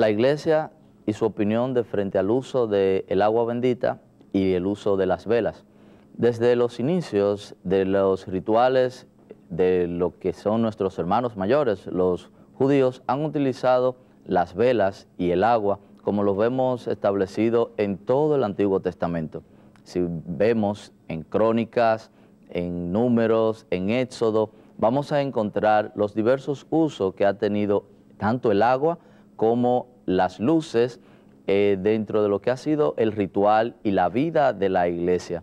La iglesia y su opinión de frente al uso del agua bendita y el uso de las velas. Desde los inicios de los rituales de lo que son nuestros hermanos mayores, los judíos han utilizado las velas y el agua como lo vemos establecido en todo el Antiguo Testamento. Si vemos en crónicas, en números, en éxodo, vamos a encontrar los diversos usos que ha tenido tanto el agua como las luces eh, dentro de lo que ha sido el ritual y la vida de la iglesia.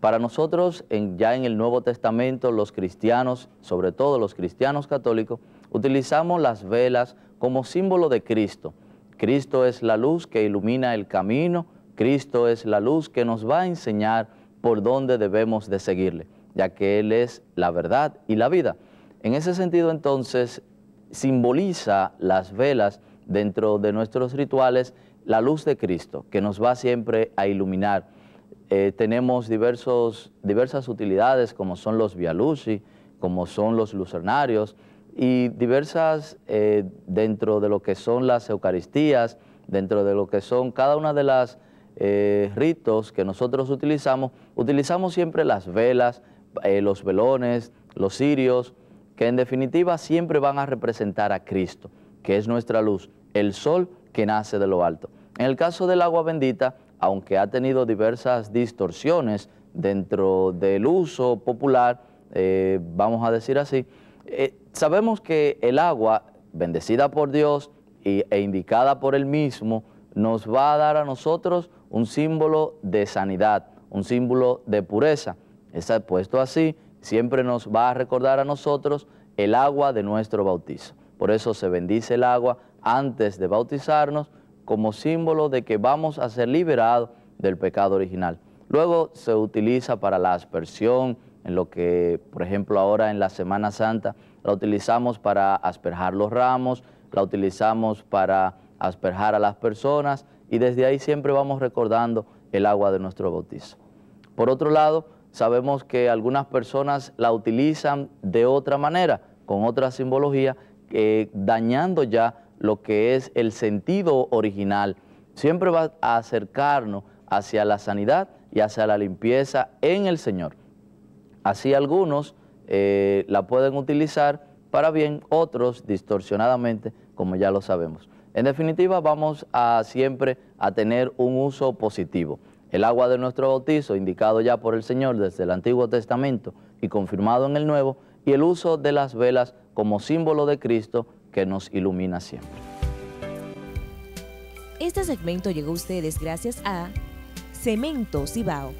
Para nosotros, en, ya en el Nuevo Testamento, los cristianos, sobre todo los cristianos católicos, utilizamos las velas como símbolo de Cristo. Cristo es la luz que ilumina el camino, Cristo es la luz que nos va a enseñar por dónde debemos de seguirle, ya que Él es la verdad y la vida. En ese sentido, entonces, simboliza las velas dentro de nuestros rituales la luz de Cristo, que nos va siempre a iluminar. Eh, tenemos diversos, diversas utilidades, como son los vialuci, como son los lucernarios, y diversas eh, dentro de lo que son las Eucaristías, dentro de lo que son cada una de las eh, ritos que nosotros utilizamos, utilizamos siempre las velas, los velones, los cirios, que en definitiva siempre van a representar a Cristo, que es nuestra luz el sol que nace de lo alto. En el caso del agua bendita, aunque ha tenido diversas distorsiones dentro del uso popular, eh, vamos a decir así, eh, sabemos que el agua, bendecida por Dios e indicada por Él mismo, nos va a dar a nosotros un símbolo de sanidad, un símbolo de pureza. Está puesto así, siempre nos va a recordar a nosotros el agua de nuestro bautizo. Por eso se bendice el agua, antes de bautizarnos como símbolo de que vamos a ser liberados del pecado original. Luego se utiliza para la aspersión, en lo que, por ejemplo, ahora en la Semana Santa la utilizamos para asperjar los ramos, la utilizamos para asperjar a las personas y desde ahí siempre vamos recordando el agua de nuestro bautizo. Por otro lado, sabemos que algunas personas la utilizan de otra manera, con otra simbología, eh, dañando ya lo que es el sentido original, siempre va a acercarnos hacia la sanidad y hacia la limpieza en el Señor. Así algunos eh, la pueden utilizar para bien, otros distorsionadamente, como ya lo sabemos. En definitiva, vamos a siempre a tener un uso positivo. El agua de nuestro bautizo, indicado ya por el Señor desde el Antiguo Testamento y confirmado en el Nuevo, y el uso de las velas como símbolo de Cristo que nos ilumina siempre. Este segmento llegó a ustedes gracias a Cemento Cibao.